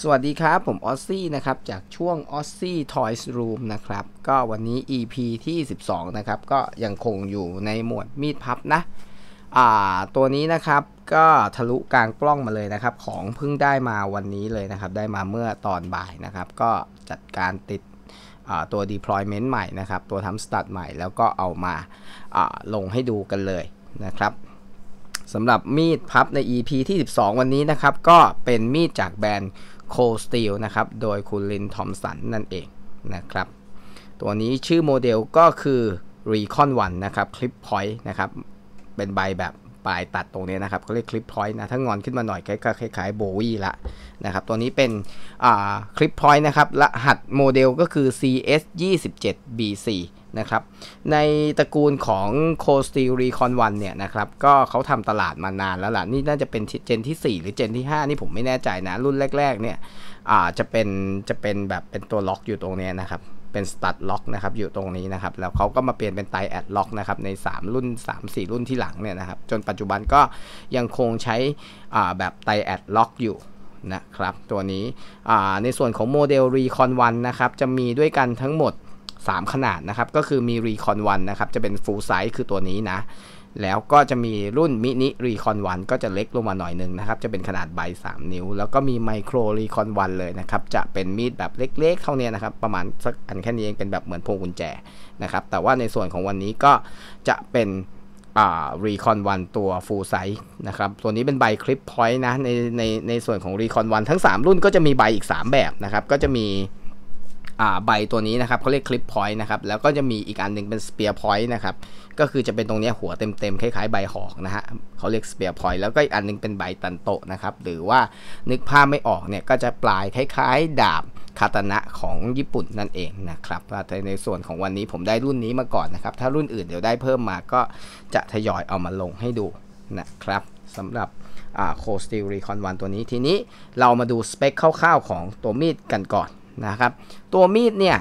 สวัสดีครับ ผมออซซี่นะครับจากช่วงออซซี่ทอยส์รูมนะครับก็วันนี้ EP ที่ 12นะครับก็ยังคงอยู่ในหมวดมีดพับนะอ่าตัวนี้นะครับก็ทะลุกลางกล้องมาเลยนะครับของเพิ่งได้มาวันนี้เลยนะครับได้มาเมื่อตอนบ่ายนะครับ ก็จัดการติดตัว deployment ใหม่นะครับตัวทำ start ใหม่ แล้วก็เอามาลงให้ดูกันเลยนะครับสำหรับมีดพับใน EP ที่ 12 วันนี้นะครับก็เป็นมีดจากแบรนด์โคลสตีลนะครับ โดยคุณลินทอมสันนั่นเองนะครับ ตัวนี้ชื่อโมเดลก็คือ Recon 1 นะครับคลิปพอยต์นะครับ เป็นใบแบบปลายตัดตรงนี้นะครับเขาเรียกคลิปพอยต์นะ ถ้างอนขึ้นมาหน่อยคล้ายๆ โบวี่ละนะครับตัวนี้เป็นคลิปพอยต์นะครับรหัสโมเดลก็คือ CS 27 BC นะครับในตระกูลของโคสตีรีคอนวันเนี่ยนะครับก็เขาทำตลาดมานานแล้วล่ะนี่น่าจะเป็นเจนที่ 4 หรือเจนที่ 5 นี่ผมไม่แน่ใจนะ รุ่นแรกๆเนี่ยอาจะเป็นจะเป็นแบบเป็นตัวล็อกอยู่ตรงนี้นะครับ เป็นสตัดล็อกนะครับอยู่ตรงนี้นะครับ แล้วเขาก็มาเปลี่ยนเป็นไตแอดล็อกนะครับใน3 รุ่น3 4 รุ่นที่หลังเนี่ยนะครับจนปัจจุบันก็ยังคงใช้แบบไตแอดล็อกอยู่นะครับตัวนี้ในส่วนของโมเดลรีคอนวันนะครับจะมีด้วยกันทั้งหมด3 ขนาดนะครับก็คือมี Recon 1นะครับจะเป็น Full Size คือตัวนี้นะแล้วก็จะมีรุ่นมินิรีคอนวันก็จะเล็กลงมาหน่อยหนึ่งนะครับจะเป็นขนาดใบ 3 นิ้ว แล้วก็มีไมโครรีคอนวันเลยนะครับจะเป็นมีดแบบเล็กๆเท่านี้นะครับประมาณสักอันแค่นี้เองเป็นแบบเหมือนพวงกุญแจนะครับแต่ว่าในส่วนของวันนี้ก็จะเป็นรีคอนวันตัวฟูลไซส์นะครับตัวนี้เป็นใบคลิปพอยต์นะในในในส่วนของรีคอนวันทั้ง 3 รุ่นก็จะมีใบอีก 3 แบบนะครับก็จะมีใบตัวนี้นะครับเขาเรียกคลิปพอยต์นะครับแล้วก็จะมีอีกอันหนึ่งเป็นสเปียร์พอยต์นะครับก็คือจะเป็นตรงนี้หัวเต็มๆคล้ายๆใบหอกนะฮะเขาเรียกสเปียร์พอยต์แล้วก็อีกอันนึงเป็นใบตันโตนะครับหรือว่านึกภาพไม่ออกเนี่ยก็จะปลายคล้ายๆ ดาบคาตนะของญี่ปุ่นนั่นเองนะครับแต่ในส่วนของวันนี้ผมได้รุ่นนี้มาก่อนนะครับถ้ารุ่นอื่นเดี๋ยวได้เพิ่มมาก็จะทยอยเอามาลงให้ดูนะครับสำหรับโคสติลรีคอนวันตัวนี้ทีนี้เรามาดูสเปคคร่าวๆของตัวมีดกันก่อนนะครับตัวมีดเนี่ย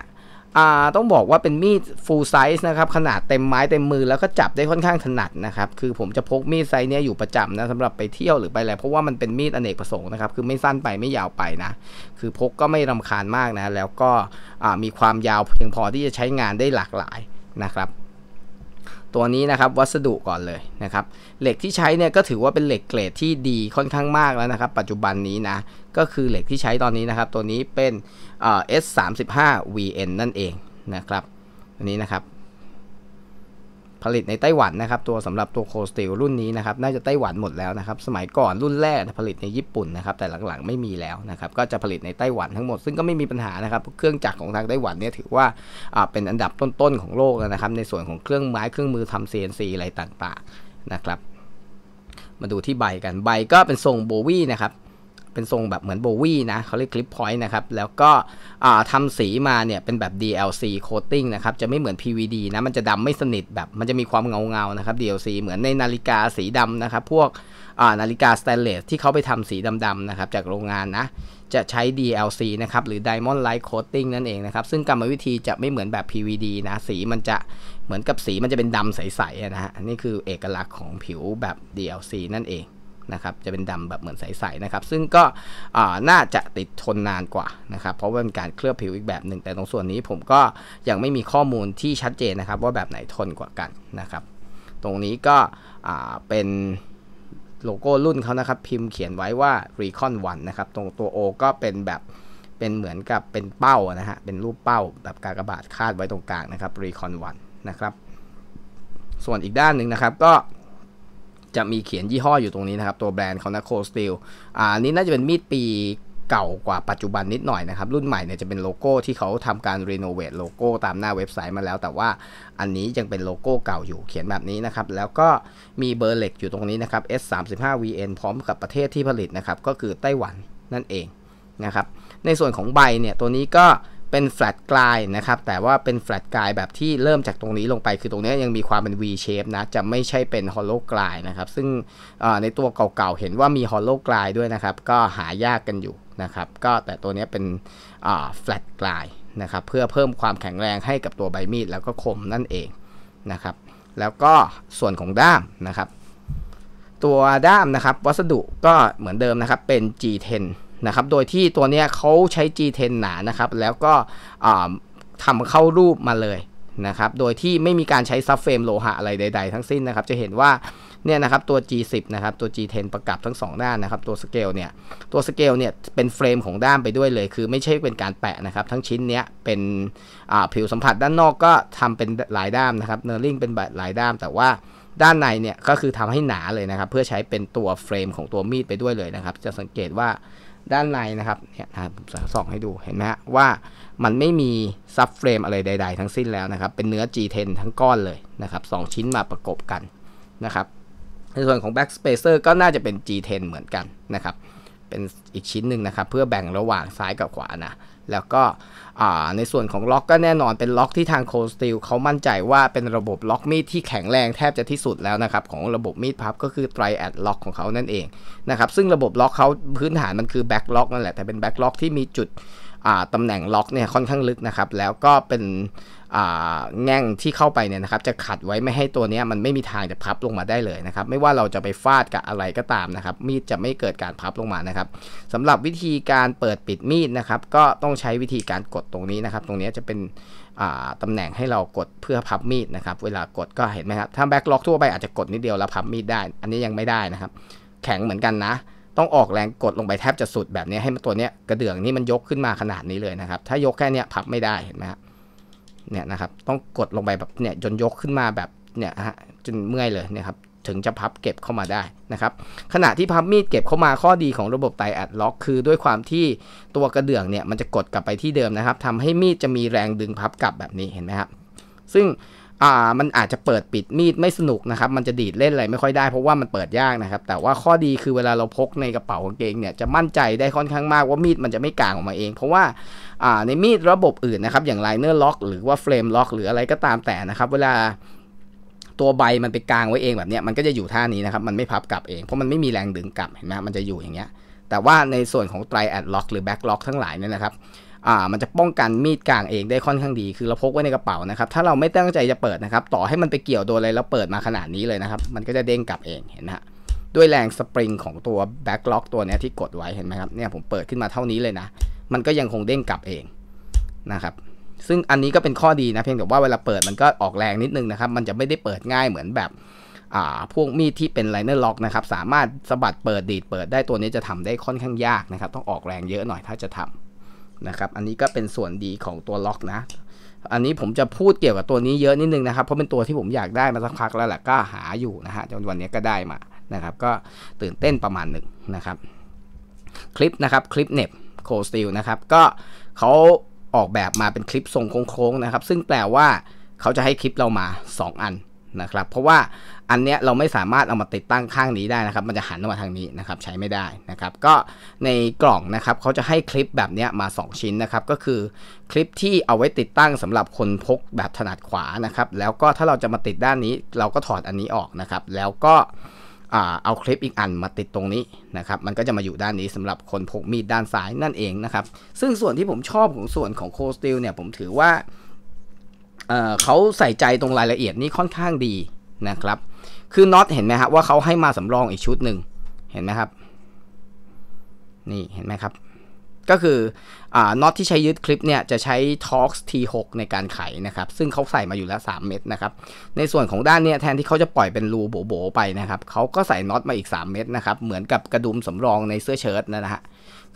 ต้องบอกว่าเป็นมีด full size นะครับขนาดเต็มไม้เต็มมือแล้วก็จับได้ค่อนข้างถนัดนะครับคือผมจะพกมีดไซส์นี้อยู่ประจำนะสำหรับไปเที่ยวหรือไปอะไรเพราะว่ามันเป็นมีดอเนกประสงค์นะครับคือไม่สั้นไปไม่ยาวไปนะ คือพกก็ไม่รำคาญมากนะแล้วก็มีความยาวเพียงพอที่จะใช้งานได้หลากหลายนะครับตัวนี้นะครับ วัสดุก่อนเลยนะครับ เหล็กที่ใช้เนี่ยก็ถือว่าเป็นเหล็กเกรดที่ดีค่อนข้างมากแล้วนะครับ ปัจจุบันนี้นะ ก็คือเหล็กที่ใช้ตอนนี้นะครับ ตัวนี้เป็นเอสสามสิบห้า VN นั่นเองนะครับ อันนี้นะครับผลิตในไต้หวันนะครับ ตัวสำหรับตัวโคสติลรุ่นนี้นะครับน่าจะไต้หวันหมดแล้วนะครับสมัยก่อนรุ่นแรกผลิตในญี่ปุ่นนะครับแต่หลังๆไม่มีแล้วนะครับก็จะผลิตในไต้หวันทั้งหมดซึ่งก็ไม่มีปัญหานะครับ เครื่องจักรของทางไต้หวันเนี่ยถือว่าเป็นอันดับต้นๆของโลกนะครับ ในส่วนของเครื่องไม้เครื่องมือทำ CNC อะไรต่างๆนะครับ มาดูที่ใบกันใบก็เป็นทรงโบวี่นะครับเป็นทรงแบบเหมือนโบวี่นะเขาเรียกคลิปพอยต์นะครับแล้วก็ทำสีมาเนี่ยเป็นแบบ DLC coating นะครับจะไม่เหมือน PVD นะมันจะดำไม่สนิทแบบมันจะมีความเงาเงานะครับ DLC เหมือนในนาฬิกาสีดำนะครับพวกนาฬิกาสแตนเลสที่เขาไปทำสีดำๆนะครับจากโรงงานนะ จะใช้ DLC นะครับหรือ Diamond Light Coating นั่นเองนะครับซึ่งกรรมวิธีจะไม่เหมือนแบบ PVD นะสีมันจะเหมือนกับสีมันจะเป็นดำใสๆนะฮะนี่คือเอกลักษณ์ของผิวแบบ DLC นั่นเองนะครับจะเป็นดำแบบเหมือนใสๆนะครับ ซึ่งก็น่าจะติดทนนานกว่านะครับเพราะว่าเป็นการเคลือบผิวอีกแบบหนึ่งแต่ตรงส่วนนี้ผมก็ยังไม่มีข้อมูลที่ชัดเจนนะครับ ว่าแบบไหนทนกว่ากันนะครับ ตรงนี้ก็เป็นโลโก้รุ่นเขานะครับ พิมพ์เขียนไว้ว่า Recon 1 นะครับตรงตัว O ก็เป็นแบบเป็นเหมือนกับเป็นเป้านะฮะเป็นรูปเป้าแบบกากบาท คาดไว้ตรงกลางนะครับ Recon 1นะครับ ส่วนอีกด้านหนึ่งนะครับก็จะมีเขียนยี่ห้ออยู่ตรงนี้นะครับ ตัวแบรนด์เขานะโคสติลอ่านี้น่าจะเป็นมีดปีเก่ากว่าปัจจุบันนิดหน่อยนะครับรุ่นใหม่เนี่ยจะเป็นโลโก้ที่เขาทำการรีโนเวทโลโก้ตามหน้าเว็บไซต์มาแล้ว แต่ว่าอันนี้ยังเป็นโลโก้เก่าอยู่เขียนแบบนี้นะครับ แล้วก็มีเบอร์เหล็กอยู่ตรงนี้นะครับ S35VN พร้อมกับประเทศที่ผลิตนะครับก็คือไต้หวันนั่นเองนะครับในส่วนของใบเนี่ยตัวนี้ก็เป็นแฟลตกลายนะครับแต่ว่าเป็นแฟลตกลายแบบที่เริ่มจากตรงนี้ลงไป คือตรงนี้ยังมีความเป็น V shape นะจะไม่ใช่เป็น hollow กลายนะครับซึ่งในตัวเก่าๆเห็นว่ามี hollow กลายด้วยนะครับ ก็หายากกันอยู่นะครับก็แต่ตัวนี้เป็นแฟลตกลายนะครับเพื่อเพิ่มความแข็งแรงให้กับตัวใบมีดแล้วก็คมนั่นเองนะครับแล้วก็ส่วนของด้ามนะครับ ตัวด้ามนะครับวัสดุก็เหมือนเดิมนะครับเป็น G10 นะครับ โดยที่ตัวเนี้ยเขาใช้ G10 หนานะครับ แล้วก็ทำเข้ารูปมาเลยนะครับ โดยที่ไม่มีการใช้ซับเฟรมโลหะอะไรใดๆทั้งสิ้นนะครับ จะเห็นว่าเนี่ยนะครับตัว G10 นะครับตัว G10 ประกับทั้ง 2 ด้านนะครับ ตัวสเกลเนี่ยตัวสเกลเนี่ยเป็นเฟรมของด้ามไปด้วยเลย คือไม่ใช่เป็นการแปะนะครับทั้งชิ้นเนี้ยเป็นผิวสัมผัสด้านนอกก็ทำเป็นหลายด้ามนะครับเนอร์ลิงเป็นหลายด้าม แต่ว่าด้านในเนี่ยก็คือทำให้หนาเลยนะครับเพื่อใช้เป็นตัวเฟรมของตัวมีดไปด้วยเลยนะครับจะสังเกตว่าด้านในนะครับ เนี่ยนะครับส่องให้ดูเห็นไหมฮะว่ามันไม่มีซับเฟรมอะไรใดๆทั้งสิ้นแล้วนะครับ เป็นเนื้อ G10 ทั้งก้อนเลยนะครับ2ชิ้นมาประกบกันนะครับในส่วนของ Backspacer ก็น่าจะเป็น G10 เหมือนกันนะครับ เป็นอีกชิ้นหนึ่งนะครับ เพื่อแบ่งระหว่างซ้ายกับขวานะแล้วก็ในส่วนของล็อกก็แน่นอนเป็นล็อกที่ทางโคสติลเขามั่นใจว่าเป็นระบบล็อกมีดที่แข็งแรงแทบจะที่สุดแล้วนะครับของระบบมีดพับก็คือไตรแอดล็อกของเขานั่นเองนะครับซึ่งระบบล็อกเขาพื้นฐานมันคือแบ็กล็อกนั่นแหละแต่เป็นแบ็กล็อกที่มีจุดตำแหน่งล็อกเนี่ยค่อนข้างลึกนะครับแล้วก็เป็นแง่งที่เข้าไปเนี่ยนะครับ จะขัดไว้ไม่ให้ตัวนี้มันไม่มีทางจะพับลงมาได้เลยนะครับ ไม่ว่าเราจะไปฟาดกับอะไรก็ตามนะครับ มีดจะไม่เกิดการพับลงมานะครับสำหรับวิธีการเปิดปิดมีดนะครับ ก็ต้องใช้วิธีการกดตรงนี้นะครับ ตรงนี้จะเป็นตำแหน่งให้เรากดเพื่อพับมีดนะครับ เวลากดก็เห็นไหมครับถ้าแบ็คล็อกทั่วไปอาจจะกดนิดเดียวแล้วพับมีดได้ อันนี้ยังไม่ได้นะครับ แข็งเหมือนกันนะต้องออกแรงกดลงไปแทบจะสุดแบบนี้ให้มันตัวนี้กระเดื่องนี่มันยกขึ้นมาขนาดนี้เลยนะครับ ถ้ายกแค่นี้พับไม่ได้เห็นไหมฮะเนี่ยนะครับต้องกดลงไปแบบเนี่ยจนยกขึ้นมาแบบเนี่ยฮะจนเมื่อยเลยเนี่ยครับถึงจะพับเก็บเข้ามาได้นะครับ ขณะที่พับมีดเก็บเข้ามาข้อดีของระบบไตแอดล็อกคือด้วยความที่ตัวกระเดื่องเนี่ยมันจะกดกลับไปที่เดิมนะครับทำให้มีดจะมีแรงดึงพับกลับแบบนี้เห็นไหมครับ ซึ่งอ่ามันอาจจะเปิดปิดมีดไม่สนุกนะครับมันจะดีดเล่นอะไรไม่ค่อยได้เพราะว่ามันเปิดยากนะครับ แต่ว่าข้อดีคือเวลาเราพกในกระเป๋ากางเกงเนี่ยจะมั่นใจได้ค่อนข้างมากว่ามีดมันจะไม่กางออกมาเองเพราะว่าอ่าในมีดระบบอื่นนะครับอย่างไลเนอร์ล็อกหรือว่าเฟรมล็อกหรืออะไรก็ตามแต่นะครับ เวลาตัวใบมันไปกางไว้เองแบบเนี้ยมันก็จะอยู่ท่านี้นะครับมันไม่พับกลับเอง เพราะมันไม่มีแรงดึงกลับเห็นไหมมันจะอยู่อย่างเงี้ยแต่ว่าในส่วนของไตรแอดล็อกหรือแบ็กล็อกทั้งหลายเนี่ยนะครับอ่ามันจะป้องกันมีดกลางเองได้ค่อนข้างดี คือเราพกไว้ในกระเป๋านะครับ ถ้าเราไม่ตั้งใจจะเปิดนะครับ ต่อให้มันไปเกี่ยวโดนอะไรแล้วเปิดมาขนาดนี้เลยนะครับ มันก็จะเด้งกลับเอง เห็นนะด้วยแรงสปริงของตัวแบ็กล็อกตัวนี้ที่กดไว้ เห็นไหมครับเนี่ยผมเปิดขึ้นมาเท่านี้เลยนะ มันก็ยังคงเด้งกลับเองนะครับ ซึ่งอันนี้ก็เป็นข้อดีนะ เพียงแต่ว่าเวลาเปิดมันก็ออกแรงนิดนึงนะครับ มันจะไม่ได้เปิดง่ายเหมือนแบบอ่าพวกมีดที่เป็นไลเนอร์ล็อกนะครับ สามารถสะบัดเปิดดีดเปิดได้ ตัวนี้จะทำได้ค่อนข้างยากนะครับ ต้องออกแรงเยอะหน่อยถ้าจะทำนะครับ อันนี้ก็เป็นส่วนดีของตัวล็อกนะ อันนี้ผมจะพูดเกี่ยวกับตัวนี้เยอะนิดนึงนะครับ เพราะเป็นตัวที่ผมอยากได้มาสักพักแล้วแหละก็หาอยู่นะฮะจนวันนี้ก็ได้มา นะครับ ก็ตื่นเต้นประมาณหนึ่งนะครับ คลิปนะครับ คลิปเน็บโคสติลนะครับ ก็เขาออกแบบมาเป็นคลิปทรงโค้งๆนะครับ ซึ่งแปลว่าเขาจะให้คลิปเรามา 2 อันนะครับเพราะว่าอันเนี้ยเราไม่สามารถเอามาติดตั้งข้างนี้ได้นะครับมันจะหันออกมาทางนี้นะครับใช้ไม่ได้นะครับก็ในกล่องนะครับเขาจะให้คลิปแบบเนี้ยมา 2 ชิ้นนะครับก็คือคลิปที่เอาไว้ติดตั้งสำหรับคนพกแบบถนัดขวานะครับแล้วก็ถ้าเราจะมาติดด้านนี้เราก็ถอดอันนี้ออกนะครับแล้วก็เอาคลิปอีกอันมาติดตรงนี้นะครับมันก็จะมาอยู่ด้านนี้สำหรับคนพกมีดด้านซ้ายนั่นเองนะครับซึ่งส่วนที่ผมชอบของส่วนของโคสติลเนี่ย ผมถือว่าเขาใส่ใจตรงรายละเอียดนี้ค่อนข้างดีนะครับ คือน็อตเห็นไหมครับว่าเขาให้มาสำรองอีกชุดหนึ่งเห็นไหมครับ นี่เห็นไหมครับ ก็คืออน็อตที่ใช้ยึดคลิปเนี่ยจะใช้ t o x T6 ในการไขนะครับ ซึ่งเขาใส่มาอยู่แล้ว3เม็ดนะครับ ในส่วนของด้านเนี่ยแทนที่เขาจะปล่อยเป็นรูโบ๋บไปนะครับเขาก็ใส่น็อตมาอีก 3 เม็ดนะครับ เหมือนกับกระดุมสำรองในเสื้อเชิ้ตนะฮะ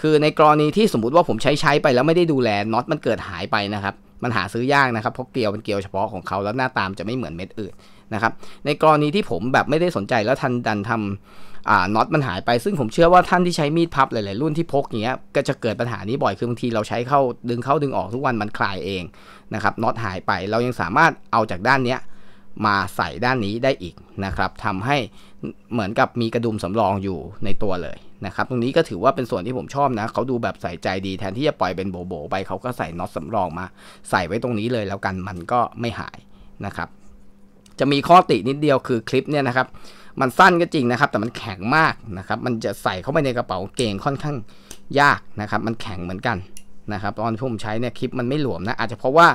คือในกรณีที่สมมติว่าผมใช้ใช้ไปแล้วไม่ได้ดูแลน็อตมันเกิดหายไปนะครับมันหาซื้อยากนะครับเพราะเกลียวเป็นเกลียวเฉพาะของเขา แล้วหน้าตามจะไม่เหมือนเม็ดอื่นนะครับในกรณีที่ผมแบบไม่ได้สนใจแล้วทันดันทำาน็อตมันหายไป ซึ่งผมเชื่อว่าท่านที่ใช้มีดพับ หลาย ๆ รุ่นที่พกอย่างเงี้ยก็จะเกิดปัญหานี้บ่อยคือบางทีเราใช้เข้าดึงเข้าดึงออกทุกวันมันคลายเองนะครับน็อตหายไปเรายังสามารถเอาจากด้านเนี้ยมาใส่ด้านนี้ได้อีกนะครับทำให้เหมือนกับมีกระดุมสำรองอยู่ในตัวเลยนะครับ ตรงนี้ก็ถือว่าเป็นส่วนที่ผมชอบนะเขาดูแบบใส่ใจดีแทนที่จะปล่อยเป็นโบโบไปเขาก็ใส่น็อตสำรองมา ใส่ไว้ตรงนี้เลยแล้วกันมันก็ไม่หายนะครับ จะมีข้อตินิดเดียวคือคลิปเนี่ยนะครับ มันสั้นก็จริงนะครับ แต่มันแข็งมากนะครับ มันจะใส่เข้าไปในกระเป๋าเกงค่อนข้างยากนะครับ มันแข็งเหมือนกันนะครับตอนที่ผมใช้เนี่ยคลิปมันไม่หลวมนะอาจจะเพราะว่า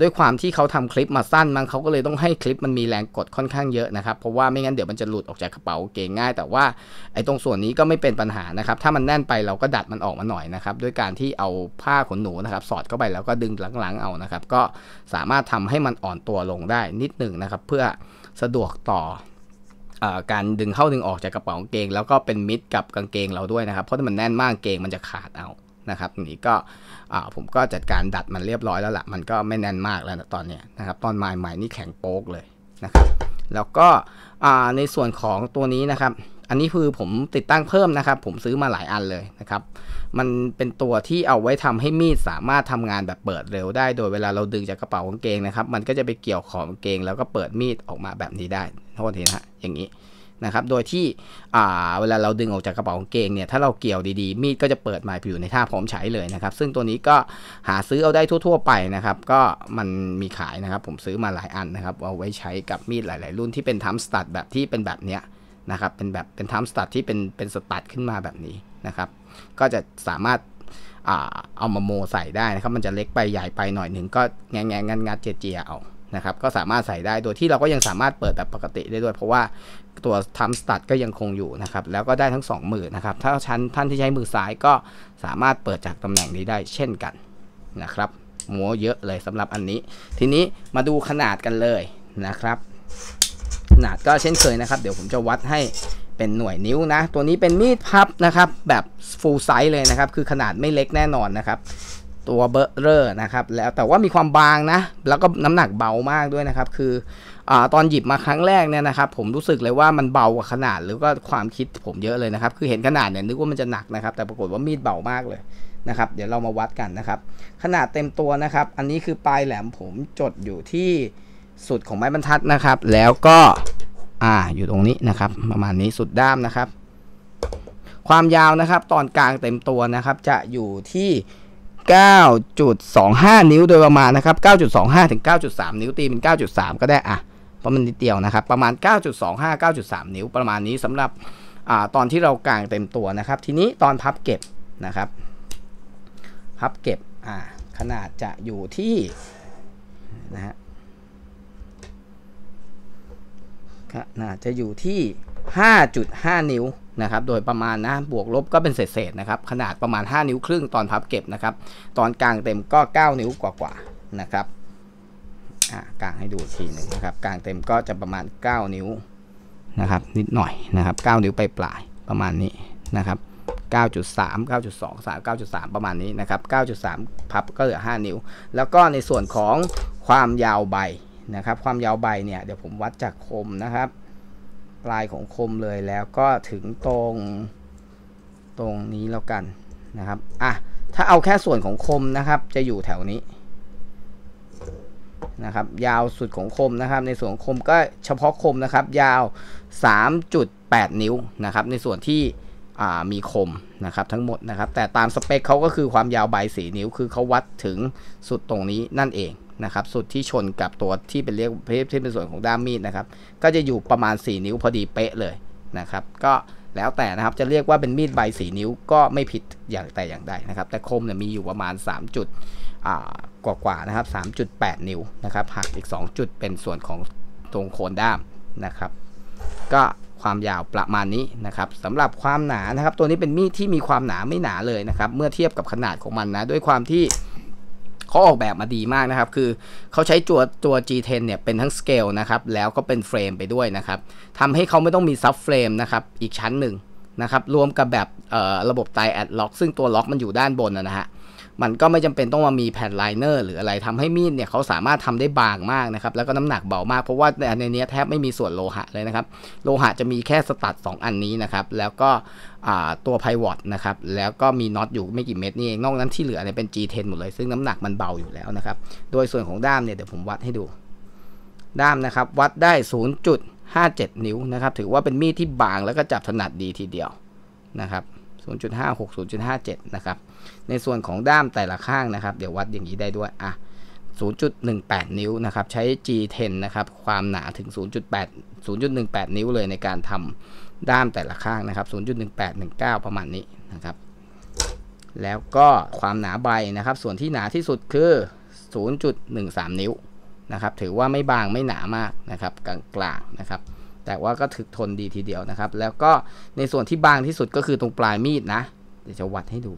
ด้วยความที่เขาทำคลิปมาสั้นมันเขาก็เลยต้องให้คลิปมันมีแรงกดค่อนข้างเยอะนะครับเพราะว่าไม่งั้นเดี๋ยวมันจะหลุดออกจากกระเป๋าเก่งง่าย แต่ว่าไอ้ตรงส่วนนี้ก็ไม่เป็นปัญหานะครับถ้ามันแน่นไปเราก็ดัดมันออกมาหน่อยนะครับด้วยการที่เอาผ้าขนหนูนะครับสอดเข้าไปแล้วก็ดึงหลังๆเอานะครับก็สามารถทำให้มันอ่อนตัวลงได้นิดหนึ่งนะครับเพื่อสะดวกต่อ การดึงเข้าดึงออกจากกระเป๋ากางเกง แล้วก็เป็นมิดกับกางเกงเราด้วยนะครับ เพราะถ้ามันแน่นมากกางเกงมันจะขาดเอานะครับนี่ก็ผมก็จัดการดัดมันเรียบร้อยแล้วละ่ะมันก็ไม่แน่นมากแล้วนะตอนนี้นะครับตอนใหม่ๆนี่แข็งโป๊กเลยนะครับ แล้วก็ในส่วนของตัวนี้นะครับ อันนี้คือผมติดตั้งเพิ่มนะครับ ผมซื้อมาหลายอันเลยนะครับ มันเป็นตัวที่เอาไว้ทำให้มีดสามารถทำงานแบบเปิดเร็วได้ โดยเวลาเราดึงจากกระเป๋ากางเกงนะครับ มันก็จะไปเกี่ยวของกางเกงแล้วก็เปิดมีดออกมาแบบนี้ได้โทษทีนะฮะอย่างนี้นะครับ โดยที่เวลาเราดึงออกจากกระเป๋าเกงเนี่ย ถ้าเราเกี่ยวดีๆ มีดก็จะเปิดมาอยู่ในท่าพร้อมใช้เลยนะครับ ซึ่งตัวนี้ก็หาซื้อเอาได้ทั่วๆ ไปนะครับ ก็มันมีขายนะครับ ผมซื้อมาหลายอันนะครับ เอาไว้ใช้กับมีดหลาย ๆ รุ่นที่เป็นทัมสตัดแบบที่เป็นแบบเนี้ยนะครับ เป็นแบบเป็นทัมสตัดที่เป็นเป็นสตัดขึ้นมาแบบนี้นะครับ ก็จะสามารถเอามาโมใส่ได้นะครับ มันจะเล็กไปใหญ่ไปหน่อยหนึ่งก็แงงแงงัดเจียเจียเอา นะครับ ก็สามารถใส่ได้โดยที่เราก็ยังสามารถเปิดแบบปกติได้ด้วย เพราะว่าตัวทำสตัดก็ยังคงอยู่นะครับ แล้วก็ได้ทั้ง2มือนะครับถ้าชั้นท่านที่ใช้มือซ้ายก็สามารถเปิดจากตำแหน่งนี้ได้เช่นกันนะครับหมวเยอะเลยสำหรับอันนี้ ทีนี้มาดูขนาดกันเลยนะครับ ขนาดก็เช่นเคยนะครับ เดี๋ยวผมจะวัดให้เป็นหน่วยนิ้วนะ ตัวนี้เป็นมีดพับนะครับ แบบ full size เลยนะครับ คือขนาดไม่เล็กแน่นอนนะครับตัวเบอร์เรอร์นะครับ แล้วแต่ว่ามีความบางนะ แล้วก็น้ำหนักเบามากด้วยนะครับ คืออตอนหยิบมาครั้งแรกเนี่ยนะครับ ผมรู้สึกเลยว่ามันเบากว่าขนาดหรือก็ความคิดผมเยอะเลยนะครับคือเห็นขนาดเนี่ยนึกว่ามันจะหนักนะครับแต่ปรากฏว่ามีดเบามากเลยนะครับ เดี๋ยวเรามาวัดกันนะครับ ขนาดเต็มตัวนะครับ อันนี้คือปลายแหลมผมจดอยู่ที่สุดของไม้บรรทัดนะครับแล้วก็อ่าอยู่ตรงนี้นะครับ ประมาณนี้สุดด้ามนะครับ ความยาวนะครับตอนกลางเต็มตัวนะครับ จะอยู่ที่9.25 นิ้วโดยประมาณนะครับ 9.25ถึง 9.3 นิ้วตีเป็น 9.3 ก็ได้อะเพราะมันนิดเดียวนะครับประมาณ 9.25 9.3 นิ้วประมาณนี้สำหรับอตอนที่เรากางเต็มตัวนะครับทีนี้ตอนพับเก็บนะครับพับเก็บขนาดจะอยู่ที่นะฮะขนาดจะอยู่ที่ 5.5นิ้วนะครับโดยประมาณนะบวกลบก็เป็นเศษๆนะครับ ขนาดประมาณ 5 นิ้วครึ่งตอนพับเก็บนะครับตอนกลางเต็มก็ 9 นิ้วกว่าๆนะครับกลางให้ดูทีหนึ่งนะครับกลางเต็มก็จะประมาณ 9 นิ้วนะครับ นิดหน่อยนะครับ 9 นิ้วไปปลายประมาณนี้นะครับ 9.3 9.2 9.3 ประมาณนี้นะครับ9.3 พับก็เหลือ 5 นิ้ว แล้วก็ในส่วนของความยาวใบนะครับ ความยาวใบเนี่ยเดี๋ยวผมวัดจากคมนะครับปลายของคมเลยแล้วก็ถึงตรงตรงนี้แล้วกันนะครับอ่ะถ้าเอาแค่ส่วนของคมนะครับ จะอยู่แถวนี้นะครับยาวสุดของคมนะครับ ในส่วนคมก็เฉพาะคมนะครับ ยาว 3.8 นิ้วนะครับ ในส่วนที่มีคมนะครับทั้งหมดนะครับ แต่ตามสเปคเขาก็คือความยาวใบสีนิ้วคือเขาวัดถึงสุดตรงนี้นั่นเองนะครับสุดที่ชนกับตัวที่เป็นเรียกเที่เป็นส่วนของด้ามมีดนะครับ ก็จะอยู่ประมาณ 4 นิ้วพอดีเป๊ะเลยนะครับ ก็แล้วแต่นะครับจะเรียกว่าเป็นมีดใบสีนิ้วก็ไม่ผิดอย่างแต่อย่างใดนะครับ แต่คมเนี่ยมีอยู่ประมาณ3จุดกว่ากว่านะครับ3.8 นิ้วนะครับหักอีก2จุดเป็นส่วนของตรงโคนด้ามนะครับ ก็ความยาวประมาณนี้นะครับสำหรับความหนานะครับ ตัวนี้เป็นมีดที่มีความหนาไม่หนาเลยนะครับ เมื่อเทียบกับขนาดของมันนะ ด้วยความที่เขาออกแบบมาดีมากนะครับ คือเขาใช้ตัวตัว G10 เนี่ยเป็นทั้งสเกลนะครับ แล้วก็เป็นเฟรมไปด้วยนะครับทำให้เขาไม่ต้องมีซับเฟรมนะครับอีกชั้นหนึ่งนะครับ รวมกับแบบระบบไตแอดล็อกซึ่งตัวล็อก มันอยู่ด้านบนนะฮะมันก็ไม่จำเป็นต้องมามีแผ่นไลเนอร์หรืออะไรทำให้มีดเนี่ยเขาสามารถทำได้บางมากนะครับ แล้วก็น้ำหนักเบามากเพราะว่าในนี้แทบไม่มีส่วนโลหะเลยนะครับ โลหะจะมีแค่สตัด 2 อันนี้นะครับ แล้วก็ตัวไพวอตนะครับแล้วก็มีน็อตอยู่ไม่กี่เม็ดนี่เองนอกนั้นที่เหลือเนี่ยเป็น G10 หมดเลย ซึ่งน้ำหนักมันเบาอยู่แล้วนะครับโดยส่วนของด้ามเนี่ยเดี๋ยวผมวัดให้ดู ด้ามนะครับ วัดได้ 0.57 นิ้วนะครับถือว่าเป็นมีดที่บางแล้วก็จับถนัดดีทีเดียวนะครับ0.56 0.57 นะครับ ในส่วนของด้ามแต่ละข้างนะครับ เดี๋ยววัดอย่างนี้ได้ด้วย อ่ะ 0.18 นิ้วนะครับ ใช้ G10 นะครับ ความหนาถึง 0.8 0.18 นิ้วเลยในการทำด้ามแต่ละข้างนะครับ 0.1819 ประมาณนี้นะครับ แล้วก็ความหนาใบนะครับ ส่วนที่หนาที่สุดคือ 0.13 นิ้วนะครับ ถือว่าไม่บางไม่หนามากนะครับ กลางๆ นะครับแต่ว่าก็ถึกทนดีทีเดียวนะครับ แล้วก็ในส่วนที่บางที่สุดก็คือตรงปลายมีดนะ เดี๋ยวจะวัดให้ดู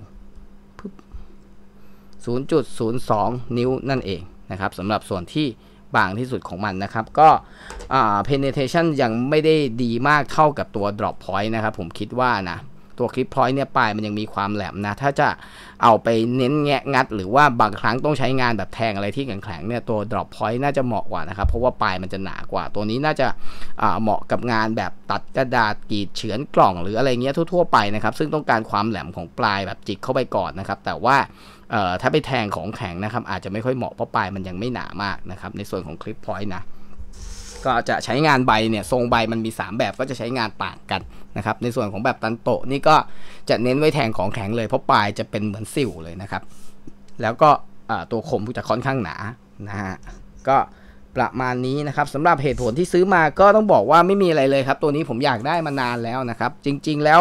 0.02 นิ้วนั่นเองนะครับสำหรับส่วนที่บางที่สุดของมันนะครับ ก็ penetration ยังไม่ได้ดีมากเท่ากับตัว drop point นะครับผมคิดว่านะตัวคลิปพอยเนี่ยปลายมันยังมีความแหลมนะถ้าจะเอาไปเน้นแงะงัด หรือว่าบางครั้งต้องใช้งานแบบแทงอะไรที่แข็งๆเนี่ยตัว drop point น่าจะเหมาะกว่านะครับเพราะว่าปลายมันจะหนากว่า ตัวนี้น่าจะเหมาะกับงานแบบตัดกระดาษกรีดเฉือนกล่องหรืออะไรเงี้ยทั่วๆไปนะครับซึ่งต้องการความแหลมของปลายแบบจิกเข้าไปก่อนนะครับแต่ว่าถ้าไปแทงของแข็งนะครับ อาจจะไม่ค่อยเหมาะเพราะปลายมันยังไม่หนามากนะครับในส่วนของคลิปพอยต์นะก็จะใช้งานใบเนี่ยทรงใบมันมี 3 แบบก็จะใช้งานต่างกันนะครับในส่วนของแบบตันโตนี่ก็จะเน้นไว้แทงของแข็งเลย เพราะปลายจะเป็นเหมือนสิวเลยนะครับแล้วก็ตัวคมจะค่อนข้างหนานะฮะก็ประมาณนี้นะครับสำหรับเหตุผลที่ซื้อมาก็ต้องบอกว่าไม่มีอะไรเลยครับตัวนี้ผมอยากได้มานานแล้วนะครับจริงๆแล้ว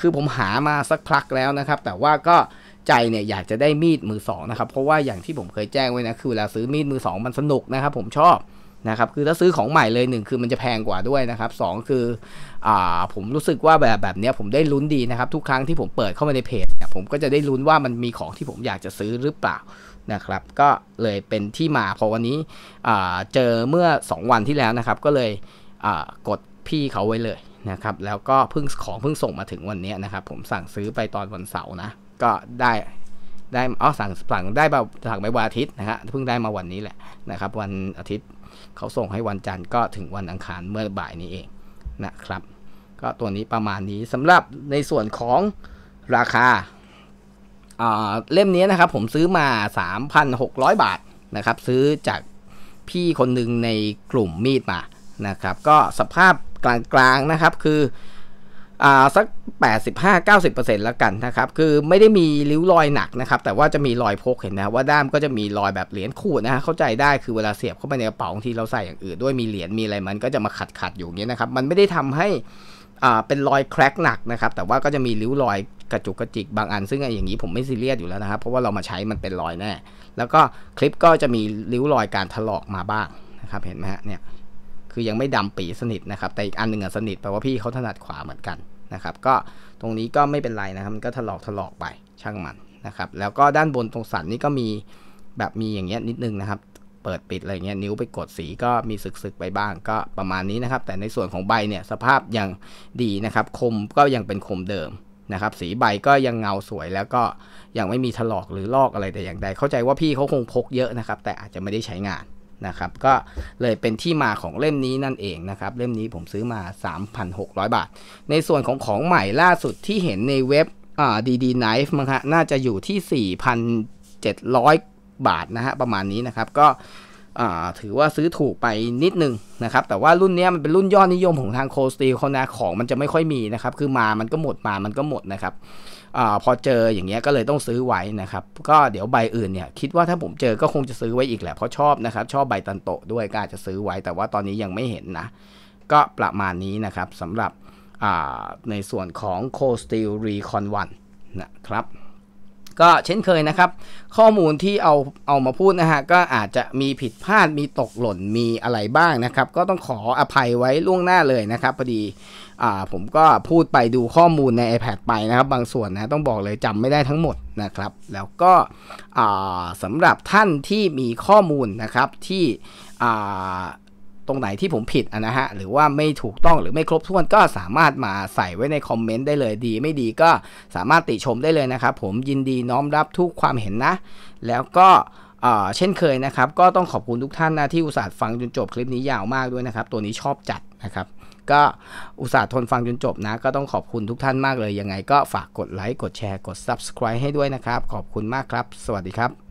คือผมหามาสักพักแล้วนะครับ แต่ว่าก็ใจเนี่ยอยากจะได้มีดมือสองนะครับเพราะว่าอย่างที่ผมเคยแจ้งไว้นะคือเวลาซื้อมีดมือสองมันสนุกนะครับผมชอบนะครับ คือถ้าซื้อของใหม่เลยหนึ่งคือมันจะแพงกว่าด้วยนะครับสองคืออ่าผมรู้สึกว่าแบบแบบนี้ผมได้ลุ้นดีนะครับ ทุกครั้งที่ผมเปิดเข้ามาในเพจเนี่ยผมก็จะได้ลุ้นว่ามันมีของที่ผมอยากจะซื้อหรือเปล่านะครับ ก็เลยเป็นที่มา พอวันนี้อ่าเจอเมื่อ 2 วันที่แล้วนะครับ ก็เลยอ่ากดพี่เขาไว้เลยนะครับ แล้วก็เพิ่งของเพิ่งส่งมาถึงวันนี้นะครับ ผมสั่งซื้อไปตอนวันเสาร์นะ ก็ได้ได้ อ๋อ สั่งสั่งได้แบบสั่งไปวันอาทิตย์นะฮะเพิ่งได้มาวันนี้แหละนะครับ วันอาทิตย์เขาส่งให้วันจันทร์ก็ถึงวันอังคารเมื่อบ่ายนี้เองนะครับ ก็ตัวนี้ประมาณนี้สำหรับในส่วนของราคาเล่มนี้นะครับผมซื้อมา 3,600 บาทนะครับซื้อจากพี่คนหนึ่งในกลุ่มมีดมานะครับก็สภาพกลางๆนะครับคืออ่าสัก85-90%แล้วกันนะครับคือไม่ได้มีริ้วรอยหนักนะครับ แต่ว่าจะมีรอยพกเห็นนะว่าด้ามก็จะมีรอยแบบเหรียญขูดนะฮะเข้าใจได้คือเวลาเสียบเข้าไปในกระเป๋าที่เราใส่อย่างอื่นด้วยมีเหรียญมีอะไรมันก็จะมาขัดขัดอยู่เงี้ยนะครับมันไม่ได้ทำให้อ่าเป็นรอยแครกหนักนะครับแต่ว่าก็จะมีริ้วรอยกระจุกกระจิกบางอันซึ่งไอ้อย่างนี้ผมไม่ซีเรียสอยู่แล้วนะครับ เพราะว่าเรามาใช้มันเป็นรอยแน่แล้วก็คลิปก็จะมีริ้วรอยการถลอกมาบ้างนะครับเห็นไหมฮะเนี่ยคือยังไม่ดำปีสนิทนะครับ แต่อีกอันหนึ่งอ่ะสนิทแปลว่าพี่เขาถนัดขวาเหมือนกันนะครับก็ตรงนี้ก็ไม่เป็นไรนะครับมันก็ถลอกถลอกไปช่างมันนะครับแล้วก็ด้านบนตรงสันนี่ก็มีแบบมีอย่างเงี้ยนิดนึงนะครับ เปิดปิดอะไรเงี้ยนิ้วไปกดสีก็มีสึกๆ ไปบ้าง ก็ประมาณนี้นะครับแต่ในส่วนของใบเนี่ยสภาพยังดีนะครับคมก็ยังเป็นคมเดิมนะครับสีใบก็ยังเงาสวย แล้วก็ยังไม่มีถลอกหรือลอกอะไรแต่อย่างใด เข้าใจว่าพี่เขาคงพกเยอะนะครับแต่อาจจะไม่ได้ใช้งานนะครับก็เลยเป็นที่มาของเล่มนี้นั่นเองนะครับเล่มนี้ผมซื้อมา 3,600 บาท ในส่วนของของใหม่ล่าสุดที่เห็นในเว็บอ่าดีดีไนฟ์มั้งฮะน่าจะอยู่ที่ 4,700 บาทนะฮะประมาณนี้นะครับก็ถือว่าซื้อถูกไปนิดนึงนะครับ แต่ว่ารุ่นนี้มันเป็นรุ่นยอดนิยมของทางโคสตีลเขานะของมันจะไม่ค่อยมีนะครับ คือมามันก็หมดมามันก็หมดนะครับอพอเจออย่างเงี้ยก็เลยต้องซื้อไว้นะครับ ก็เดี๋ยวใบอื่นเนี่ยคิดว่าถ้าผมเจอก็คงจะซื้อไว้อีกแหละเพราะชอบนะครับ ชอบใบตันโตด้วยก็อาจจะซื้อไว้แต่ว่าตอนนี้ยังไม่เห็นนะ ก็ประมาณนี้นะครับสำหรับในส่วนของโคสตีลรีคอนวันนะครับก็เช่นเคยนะครับข้อมูลที่เอาเอามาพูดนะฮะก็อาจจะมีผิดพลาดมีตกหล่นมีอะไรบ้างนะครับ ก็ต้องขออภัยไว้ล่วงหน้าเลยนะครับพอดีอ่าผมก็พูดไปดูข้อมูลใน iPad ไปนะครับ บางส่วนนะต้องบอกเลยจำไม่ได้ทั้งหมดนะครับ แล้วก็สำหรับท่านที่มีข้อมูลนะครับที่ตรงไหนที่ผมผิดนะฮะหรือว่าไม่ถูกต้องหรือไม่ครบถ้วนก็สามารถมาใส่ไว้ในคอมเมนต์ได้เลยดีไม่ดีก็สามารถติชมได้เลยนะครับ ผมยินดีน้อมรับทุกความเห็นนะ แล้วก็เช่นเคยนะครับ ก็ต้องขอบคุณทุกท่านนะที่อุตส่าห์ฟังจนจบคลิปนี้ยาวมากด้วยนะครับตัวนี้ชอบจัดนะครับก็อุตส่าห์ทนฟังจนจบนะ ก็ต้องขอบคุณทุกท่านมากเลยยังไง ก็ฝากกดไลค์กดแชร์กด subscribe ให้ด้วยนะครับขอบคุณมากครับ สวัสดีครับ